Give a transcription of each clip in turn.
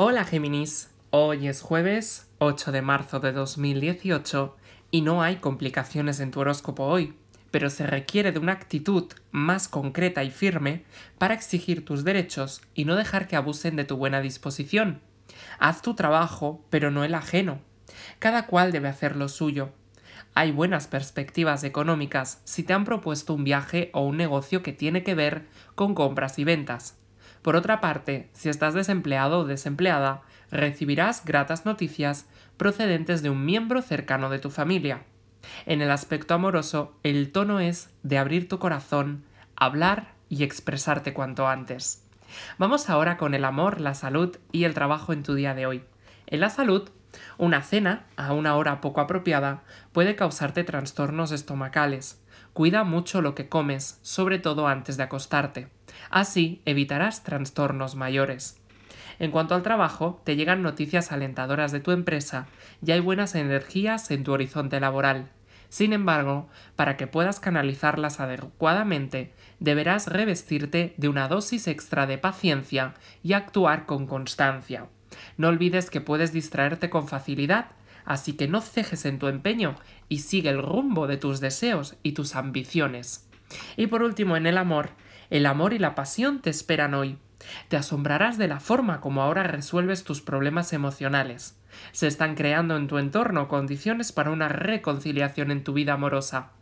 Hola Géminis, hoy es jueves 8 de marzo de 2018 y no hay complicaciones en tu horóscopo hoy, pero se requiere de una actitud más concreta y firme para exigir tus derechos y no dejar que abusen de tu buena disposición. Haz tu trabajo, pero no el ajeno. Cada cual debe hacer lo suyo. Hay buenas perspectivas económicas si te han propuesto un viaje o un negocio que tiene que ver con compras y ventas. Por otra parte, si estás desempleado o desempleada, recibirás gratas noticias procedentes de un miembro cercano de tu familia. En el aspecto amoroso, el tono es de abrir tu corazón, hablar y expresarte cuanto antes. Vamos ahora con el amor, la salud y el trabajo en tu día de hoy. En la salud, una cena a una hora poco apropiada puede causarte trastornos estomacales. Cuida mucho lo que comes, sobre todo antes de acostarte. Así evitarás trastornos mayores. En cuanto al trabajo, te llegan noticias alentadoras de tu empresa y hay buenas energías en tu horizonte laboral. Sin embargo, para que puedas canalizarlas adecuadamente, deberás revestirte de una dosis extra de paciencia y actuar con constancia. No olvides que puedes distraerte con facilidad, así que no cejes en tu empeño y sigue el rumbo de tus deseos y tus ambiciones. Y por último, en el amor, el amor y la pasión te esperan hoy. Te asombrarás de la forma como ahora resuelves tus problemas emocionales. Se están creando en tu entorno condiciones para una reconciliación en tu vida amorosa.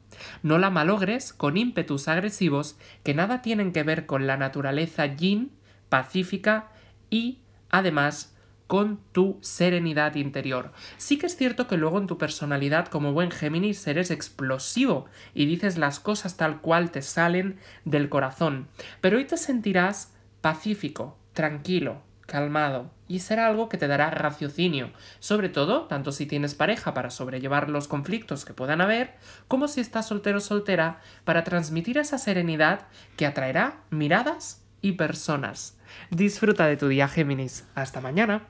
No la malogres con ímpetus agresivos que nada tienen que ver con la naturaleza yin, pacífica y, además, con tu serenidad interior. Sí que es cierto que luego en tu personalidad como buen Géminis eres explosivo y dices las cosas tal cual te salen del corazón, pero hoy te sentirás pacífico, tranquilo, calmado, y será algo que te dará raciocinio, sobre todo tanto si tienes pareja para sobrellevar los conflictos que puedan haber, como si estás soltero o soltera para transmitir esa serenidad que atraerá miradas y personas. Disfruta de tu día, Géminis. Hasta mañana.